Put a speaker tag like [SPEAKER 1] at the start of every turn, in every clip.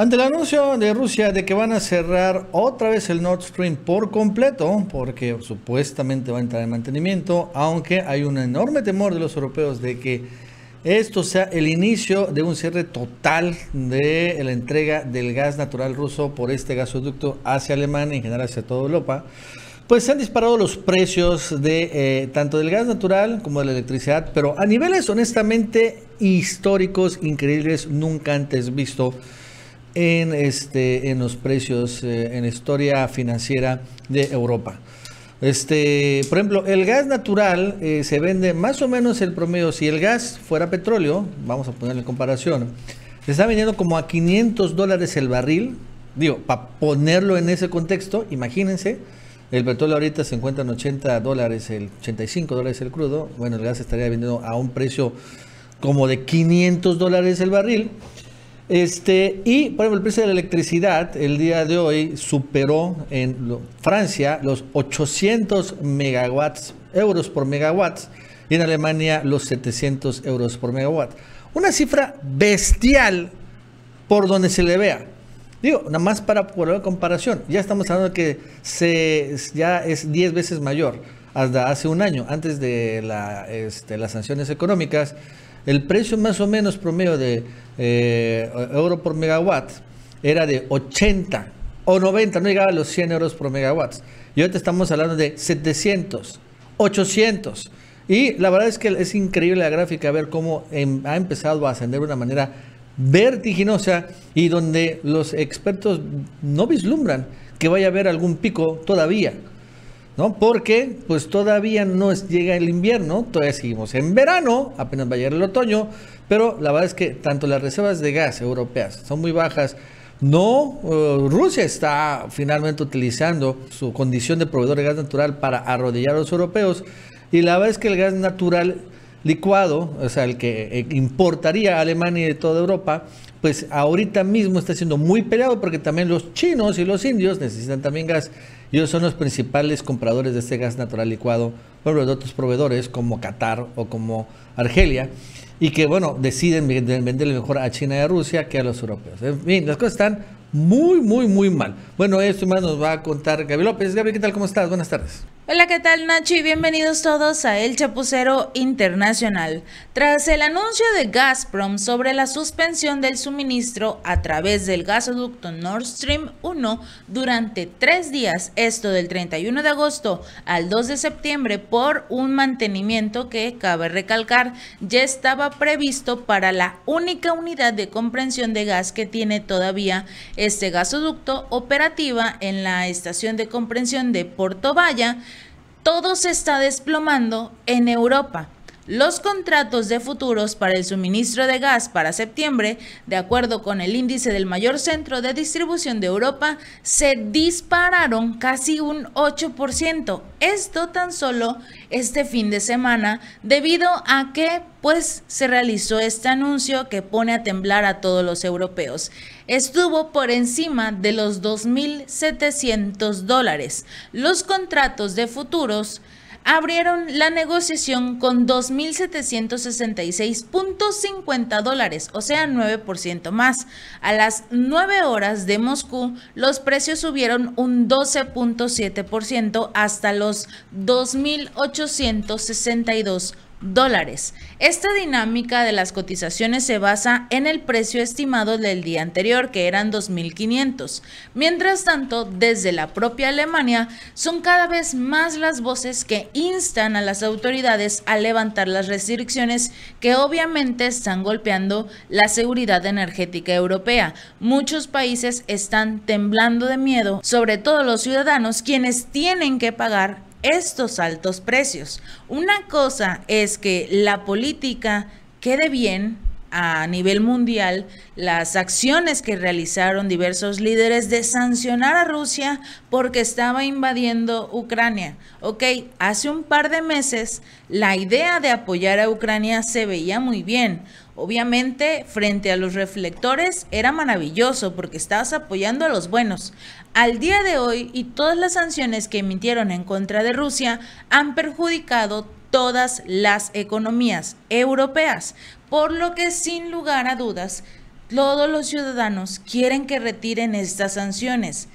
[SPEAKER 1] Ante el anuncio de Rusia de que van a cerrar otra vez el Nord Stream por completo, porque supuestamente va a entrar en mantenimiento, aunque hay un enorme temor de los europeos de que esto sea el inicio de un cierre total de la entrega del gas natural ruso por este gasoducto hacia Alemania y en general hacia toda Europa, pues se han disparado los precios de eh, tanto del gas natural como de la electricidad, pero a niveles honestamente históricos, increíbles, nunca antes visto en, este, en los precios eh, en la historia financiera de Europa. Este, por ejemplo, el gas natural eh, se vende más o menos el promedio. Si el gas fuera petróleo, vamos a ponerle comparación, se está vendiendo como a 500 dólares el barril. Digo, para ponerlo en ese contexto, imagínense, el petróleo ahorita se encuentra en 80 dólares, el 85 dólares el crudo. Bueno, el gas estaría vendiendo a un precio como de 500 dólares el barril. Este, y, por ejemplo, el precio de la electricidad el día de hoy superó en Francia los 800 megawatts, euros por megawatts y en Alemania los 700 euros por megawatt. Una cifra bestial por donde se le vea. Digo, nada más para la comparación. Ya estamos hablando de que se, ya es 10 veces mayor hasta hace un año, antes de este, las sanciones económicas el precio más o menos promedio de eh, euro por megawatt era de 80 o 90, no llegaba a los 100 euros por megawatt. Y ahorita estamos hablando de 700, 800. Y la verdad es que es increíble la gráfica ver cómo em, ha empezado a ascender de una manera vertiginosa y donde los expertos no vislumbran que vaya a haber algún pico todavía. ¿no? Porque pues todavía no llega el invierno, todavía seguimos en verano, apenas va a llegar el otoño, pero la verdad es que tanto las reservas de gas europeas son muy bajas, no, eh, Rusia está finalmente utilizando su condición de proveedor de gas natural para arrodillar a los europeos y la verdad es que el gas natural licuado, o sea, el que eh, importaría a Alemania y de toda Europa, pues ahorita mismo está siendo muy peleado porque también los chinos y los indios necesitan también gas. Ellos son los principales compradores de este gas natural licuado por los otros proveedores como Qatar o como Argelia y que, bueno, deciden venderle mejor a China y a Rusia que a los europeos. En fin, las cosas están muy, muy, muy mal. Bueno, esto más nos va a contar Gaby López. Gaby, ¿qué tal? ¿Cómo estás? Buenas tardes.
[SPEAKER 2] Hola, ¿qué tal Nacho y Bienvenidos todos a El Chapucero Internacional. Tras el anuncio de Gazprom sobre la suspensión del suministro a través del gasoducto Nord Stream 1 durante tres días, esto del 31 de agosto al 2 de septiembre, por un mantenimiento que, cabe recalcar, ya estaba previsto para la única unidad de comprensión de gas que tiene todavía este gasoducto operativa en la estación de comprensión de Porto todo se está desplomando en Europa los contratos de futuros para el suministro de gas para septiembre, de acuerdo con el índice del mayor centro de distribución de Europa, se dispararon casi un 8%. Esto tan solo este fin de semana debido a que pues se realizó este anuncio que pone a temblar a todos los europeos. Estuvo por encima de los 2.700 dólares. Los contratos de futuros abrieron la negociación con 2.766.50 dólares, o sea, 9% más. A las 9 horas de Moscú, los precios subieron un 12.7% hasta los 2.862 dólares. Esta dinámica de las cotizaciones se basa en el precio estimado del día anterior, que eran 2.500. Mientras tanto, desde la propia Alemania, son cada vez más las voces que instan a las autoridades a levantar las restricciones que obviamente están golpeando la seguridad energética europea. Muchos países están temblando de miedo, sobre todo los ciudadanos, quienes tienen que pagar estos altos precios. Una cosa es que la política quede bien a nivel mundial las acciones que realizaron diversos líderes de sancionar a Rusia porque estaba invadiendo Ucrania. Ok, hace un par de meses la idea de apoyar a Ucrania se veía muy bien. Obviamente, frente a los reflectores era maravilloso porque estabas apoyando a los buenos. Al día de hoy, y todas las sanciones que emitieron en contra de Rusia han perjudicado todas las economías europeas, por lo que sin lugar a dudas, todos los ciudadanos quieren que retiren estas sanciones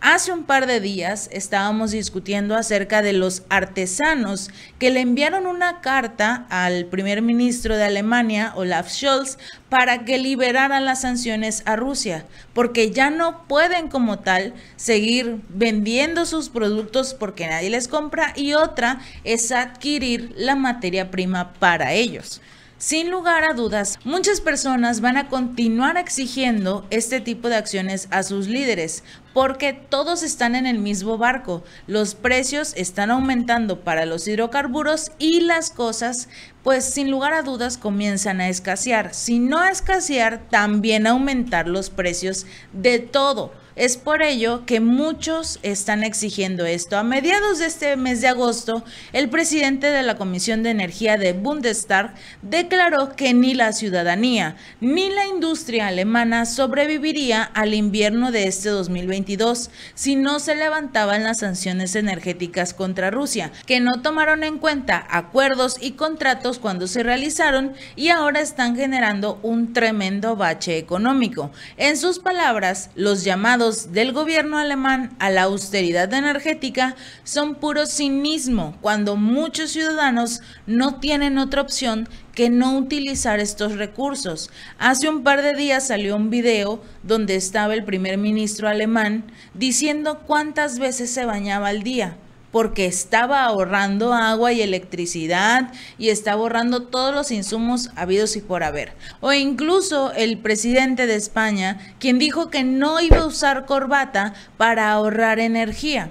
[SPEAKER 2] hace un par de días estábamos discutiendo acerca de los artesanos que le enviaron una carta al primer ministro de Alemania, Olaf Scholz, para que liberaran las sanciones a Rusia, porque ya no pueden como tal seguir vendiendo sus productos porque nadie les compra y otra es adquirir la materia prima para ellos. Sin lugar a dudas, muchas personas van a continuar exigiendo este tipo de acciones a sus líderes, porque todos están en el mismo barco. Los precios están aumentando para los hidrocarburos y las cosas, pues sin lugar a dudas, comienzan a escasear. Si no a escasear, también aumentar los precios de todo es por ello que muchos están exigiendo esto. A mediados de este mes de agosto, el presidente de la Comisión de Energía de Bundestag declaró que ni la ciudadanía ni la industria alemana sobreviviría al invierno de este 2022 si no se levantaban las sanciones energéticas contra Rusia, que no tomaron en cuenta acuerdos y contratos cuando se realizaron y ahora están generando un tremendo bache económico. En sus palabras, los llamados del gobierno alemán a la austeridad energética son puro cinismo cuando muchos ciudadanos no tienen otra opción que no utilizar estos recursos. Hace un par de días salió un video donde estaba el primer ministro alemán diciendo cuántas veces se bañaba al día porque estaba ahorrando agua y electricidad y estaba ahorrando todos los insumos habidos y por haber. O incluso el presidente de España, quien dijo que no iba a usar corbata para ahorrar energía.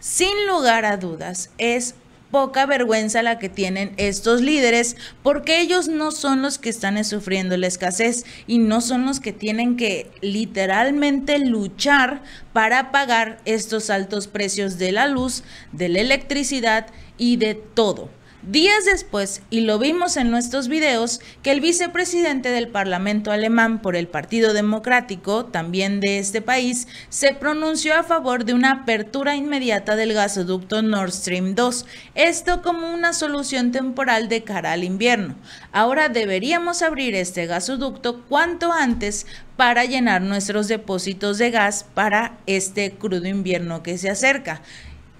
[SPEAKER 2] Sin lugar a dudas, es poca vergüenza la que tienen estos líderes porque ellos no son los que están sufriendo la escasez y no son los que tienen que literalmente luchar para pagar estos altos precios de la luz, de la electricidad y de todo. Días después, y lo vimos en nuestros videos, que el vicepresidente del Parlamento alemán por el Partido Democrático, también de este país, se pronunció a favor de una apertura inmediata del gasoducto Nord Stream 2, esto como una solución temporal de cara al invierno. Ahora deberíamos abrir este gasoducto cuanto antes para llenar nuestros depósitos de gas para este crudo invierno que se acerca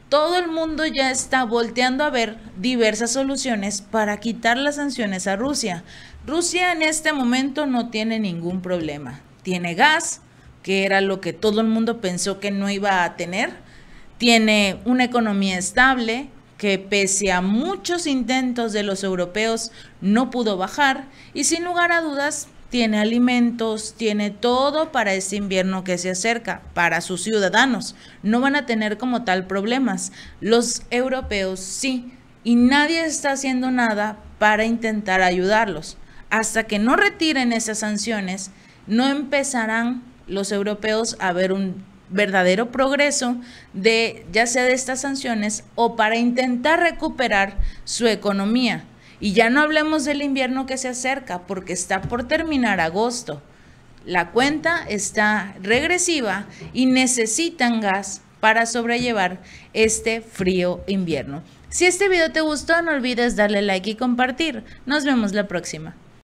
[SPEAKER 2] todo el mundo ya está volteando a ver diversas soluciones para quitar las sanciones a Rusia. Rusia en este momento no tiene ningún problema. Tiene gas, que era lo que todo el mundo pensó que no iba a tener. Tiene una economía estable que pese a muchos intentos de los europeos no pudo bajar y sin lugar a dudas tiene alimentos, tiene todo para este invierno que se acerca, para sus ciudadanos. No van a tener como tal problemas. Los europeos sí, y nadie está haciendo nada para intentar ayudarlos. Hasta que no retiren esas sanciones, no empezarán los europeos a ver un verdadero progreso de ya sea de estas sanciones o para intentar recuperar su economía y ya no hablemos del invierno que se acerca, porque está por terminar agosto. La cuenta está regresiva y necesitan gas para sobrellevar este frío invierno. Si este video te gustó, no olvides darle like y compartir. Nos vemos la próxima.